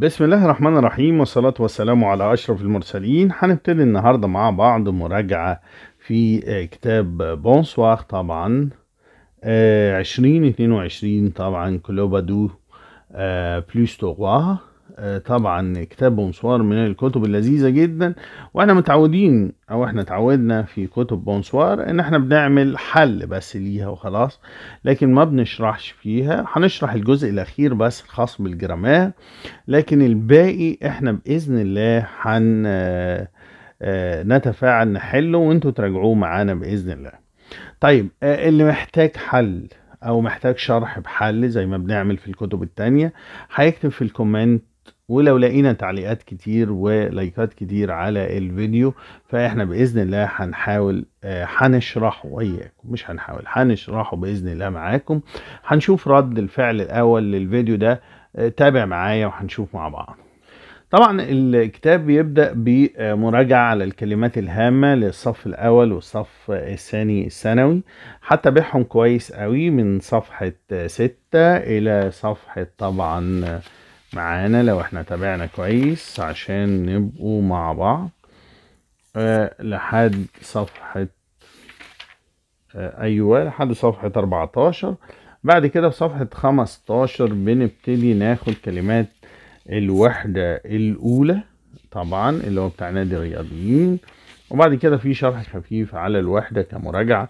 بسم الله الرحمن الرحيم والصلاة والسلام على أشرف المرسلين هنبتدي النهاردة مع بعض مراجعة في آه، كتاب بونسواغ طبعا آه، عشرين اتنين وعشرين طبعا كلوبادو آه، بلوس آه، طبعا كتاب بونسوار من الكتب اللذيذة جدا واحنا متعودين او احنا اتعودنا في كتب بونسوار ان احنا بنعمل حل بس ليها وخلاص لكن ما بنشرحش فيها هنشرح الجزء الاخير بس الخاص بالجرامات لكن الباقي احنا باذن الله هن آه، آه، نتفاعل نحله وانتوا تراجعوه معانا باذن الله طيب اللي محتاج حل او محتاج شرح بحل زي ما بنعمل في الكتب التانية هيكتب في الكومنت ولو لقينا تعليقات كتير ولايكات كتير على الفيديو فاحنا باذن الله هنحاول آه، هنشرحه وياكم مش هنحاول هنشرحه باذن الله معاكم هنشوف رد الفعل الاول للفيديو ده آه، تابع معايا وهنشوف مع بعض طبعا الكتاب بيبدا بمراجعه على الكلمات الهامه للصف الاول والصف الثاني الثانوي حتى بيحهم كويس قوي من صفحه ستة الى صفحه طبعا معانا لو احنا تابعنا كويس عشان نبقوا مع بعض أه لحد صفحة أه ايوه لحد صفحة 14 بعد كده في صفحة 15 بنبتدي ناخد كلمات الوحدة الاولى طبعا اللي هو بتاع نادي الرياضيين وبعد كده في شرح خفيف على الوحدة كمراجعة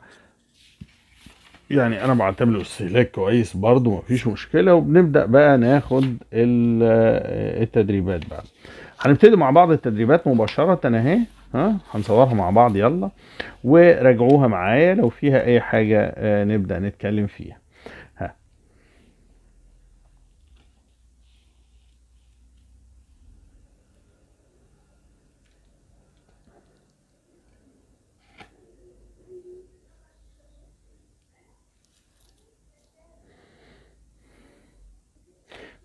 يعني انا بعتبره استهلاك كويس برضو مفيش مشكله وبنبدا بقى ناخد التدريبات بقى هنبتدي مع بعض التدريبات مباشره اهي ها هنصورها مع بعض يلا وراجعوها معايا لو فيها اي حاجه آه، نبدا نتكلم فيها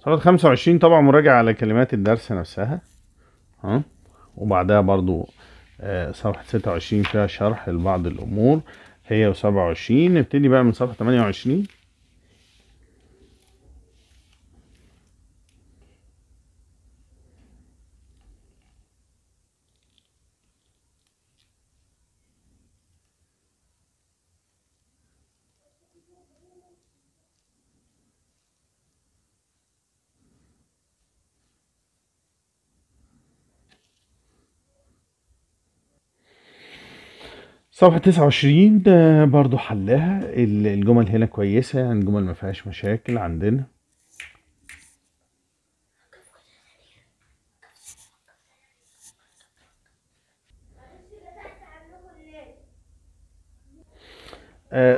صفحة 25 طبعا مراجعة على كلمات الدرس نفسها ها وبعدها برضو آه، صفحة 26 فيها شرح لبعض الأمور هي و27 نبتدي بقى من صفحة 28 صفحة 29 آه، برضو حلاها الجمل هنا كويسة يعني الجمل ما فيهاش مشاكل عندنا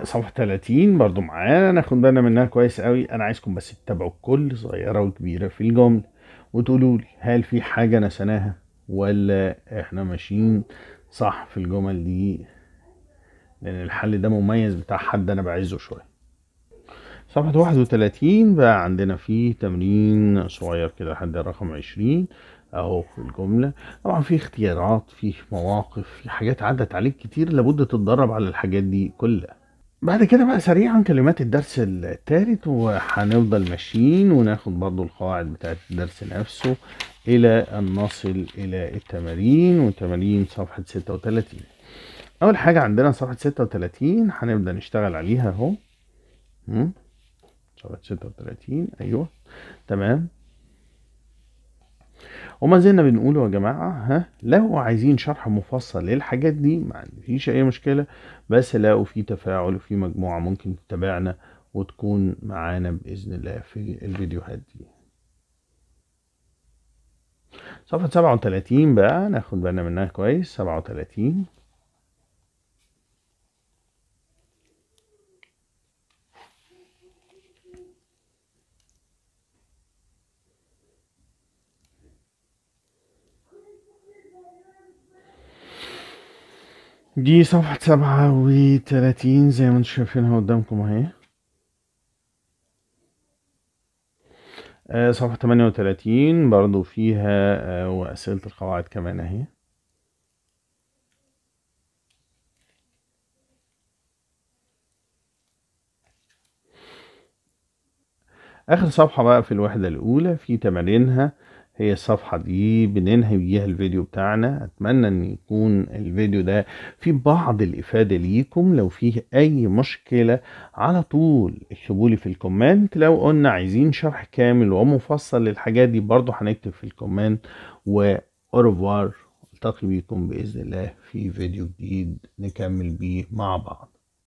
صفحة آه، 30 برضو معانا ناخد بالنا منها كويس قوي انا عايزكم بس تتابعوا كل صغيرة وكبيرة في الجمل وتقولوا لي هل في حاجة نسيناها ولا احنا ماشيين صح في الجمل دي لان الحل ده مميز بتاع حد انا بعزه شويه صفحة واحد وتلاتين بقى عندنا فيه تمرين صغير كده لحد رقم عشرين اهو في الجملة طبعا في اختيارات في مواقف في حاجات عدت عليك كتير لابد تتدرب على الحاجات دي كلها بعد كده بقى سريعا كلمات الدرس الثالث وهنفضل ماشيين وناخد برضو القواعد بتاعت الدرس نفسه الى ان نصل الى التمارين وتمارين صفحة ستة وتلاتين اول حاجة عندنا صفحة ستة وتلاتين هنبدأ نشتغل عليها اهو صفحة ستة وتلاتين ايوه تمام وما زلنا بنقول يا جماعة ها لو عايزين شرح مفصل للحاجات دي ما عنديش أي مشكلة بس لو في تفاعل وفي مجموعة ممكن تتابعنا وتكون معانا بإذن الله في الفيديوهات دي صفحة سبعة وتلاتين بقى ناخد بالنا منها كويس سبعة وتلاتين دي صفحة سبعة وتلاتين زي ما انتم شايفينها قدامكم اهي آه، صفحة تمانية وتلاتين برضو فيها آه، وأسئلة القواعد كمان اهي آخر صفحة بقى في الوحدة الأولى في تمارينها هي الصفحة دي بننهي بيها الفيديو بتاعنا أتمنى أن يكون الفيديو ده في بعض الإفادة ليكم لو فيه أي مشكلة على طول اكتبولي في الكومنت لو قلنا عايزين شرح كامل ومفصل للحاجات دي برضو هنكتب في الكومنت وأورفوار ألتقي بيكم بإذن الله في فيديو جديد نكمل بيه مع بعض